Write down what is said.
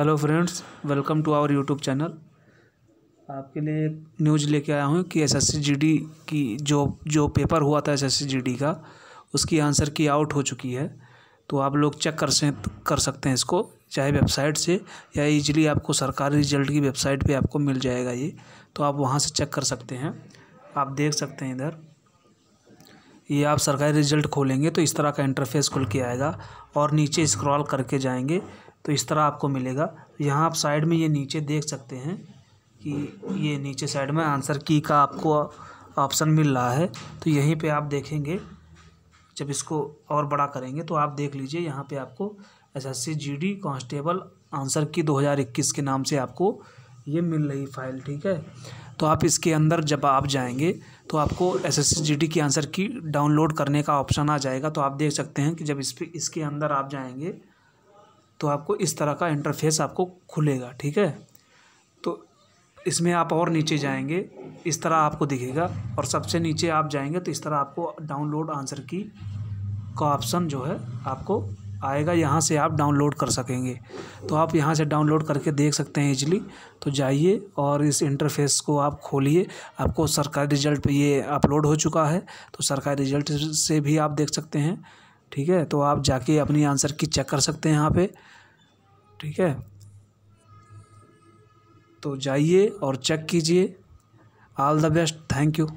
hello friends welcome to our YouTube channel आपके लिए एक न्यूज लेके आया हूँ कि एसएससी जीडी की जो जो पेपर हुआ था एसएससी जीडी का उसकी आंसर की आउट हो चुकी है तो आप लोग चेक कर से कर सकते हैं इसको चाहे वेबसाइट से या इजीली आपको सरकारी रिजल्ट की वेबसाइट पे आपको मिल जाएगा ये तो आप वहाँ से चेक कर सकते हैं आप देख सकते हैं इधर ये आप सरकारी रिजल्ट खोलेंगे तो इस तरह का इंटरफेस खुल के आएगा और नीचे स्क्रॉल करके जाएंगे तो इस तरह आपको मिलेगा तो यहाँ आप साइड में ये नीचे देख सकते हैं कि ये नीचे साइड में आंसर की का आपको ऑप्शन मिल रहा है तो यहीं पे आप देखेंगे जब इसको और बड़ा करेंगे तो आप देख लीजिए यहाँ पे आपको S S C G D constable answer key दो हज़ार इक्कीस के नाम से आपको ये मिल रही फाइल ठीक है तो आप इसके अंदर जब आप जाएंगे तो आपको एस एस की आंसर की डाउनलोड करने का ऑप्शन आ जाएगा तो आप देख सकते हैं कि जब इस पर इसके अंदर आप जाएँगे तो आपको इस तरह का इंटरफेस आपको खुलेगा ठीक है तो इसमें आप और नीचे जाएंगे इस तरह आपको दिखेगा और सबसे नीचे आप जाएंगे तो इस तरह आपको डाउनलोड आंसर की का ऑप्शन जो है आपको आएगा यहाँ से आप डाउनलोड कर सकेंगे तो आप यहाँ से डाउनलोड करके देख सकते हैं इजली तो जाइए और इस इंटरफेस को आप खोलिए आपको सरकारी रिजल्ट पे ये अपलोड हो चुका है तो सरकारी रिजल्ट से भी आप देख सकते हैं ठीक है तो आप जाके अपनी आंसर की चेक कर सकते हैं यहाँ पे ठीक है तो जाइए और चेक कीजिए all the best thank you